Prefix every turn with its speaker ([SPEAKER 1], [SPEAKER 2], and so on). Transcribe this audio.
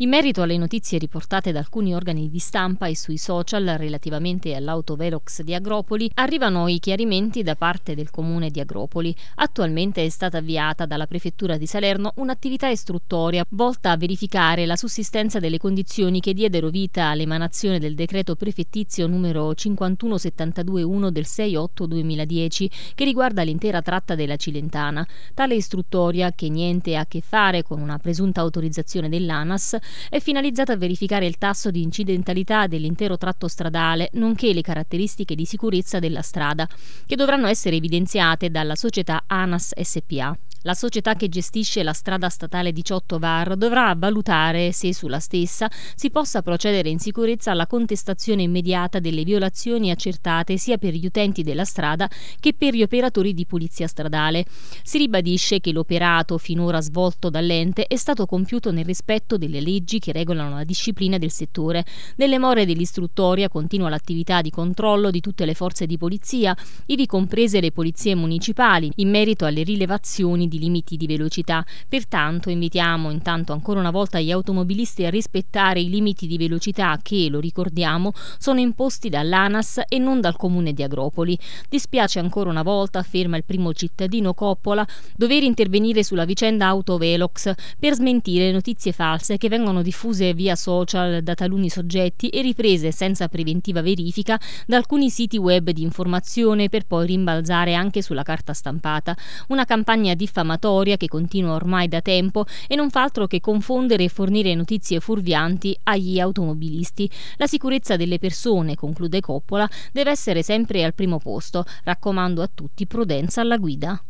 [SPEAKER 1] In merito alle notizie riportate da alcuni organi di stampa e sui social relativamente all'autovelox di Agropoli, arrivano i chiarimenti da parte del comune di Agropoli. Attualmente è stata avviata dalla prefettura di Salerno un'attività istruttoria volta a verificare la sussistenza delle condizioni che diedero vita all'emanazione del decreto prefettizio numero 51721 del 6-8-2010 che riguarda l'intera tratta della Cilentana. Tale istruttoria, che niente ha a che fare con una presunta autorizzazione dell'ANAS, è finalizzata a verificare il tasso di incidentalità dell'intero tratto stradale, nonché le caratteristiche di sicurezza della strada, che dovranno essere evidenziate dalla società ANAS SPA. La società che gestisce la strada statale 18 VAR dovrà valutare se sulla stessa si possa procedere in sicurezza alla contestazione immediata delle violazioni accertate sia per gli utenti della strada che per gli operatori di pulizia stradale. Si ribadisce che l'operato finora svolto dall'ente è stato compiuto nel rispetto delle leggi che regolano la disciplina del settore. Nelle more dell'istruttoria continua l'attività di controllo di tutte le forze di polizia, ivi comprese le polizie municipali, in merito alle rilevazioni di di limiti di velocità. Pertanto invitiamo intanto ancora una volta gli automobilisti a rispettare i limiti di velocità che, lo ricordiamo, sono imposti dall'ANAS e non dal comune di Agropoli. Dispiace ancora una volta, afferma il primo cittadino Coppola, dover intervenire sulla vicenda Autovelox per smentire notizie false che vengono diffuse via social da taluni soggetti e riprese senza preventiva verifica da alcuni siti web di informazione per poi rimbalzare anche sulla carta stampata. Una campagna diffamatoria diffamatoria che continua ormai da tempo e non fa altro che confondere e fornire notizie furvianti agli automobilisti. La sicurezza delle persone, conclude Coppola, deve essere sempre al primo posto. Raccomando a tutti prudenza alla guida.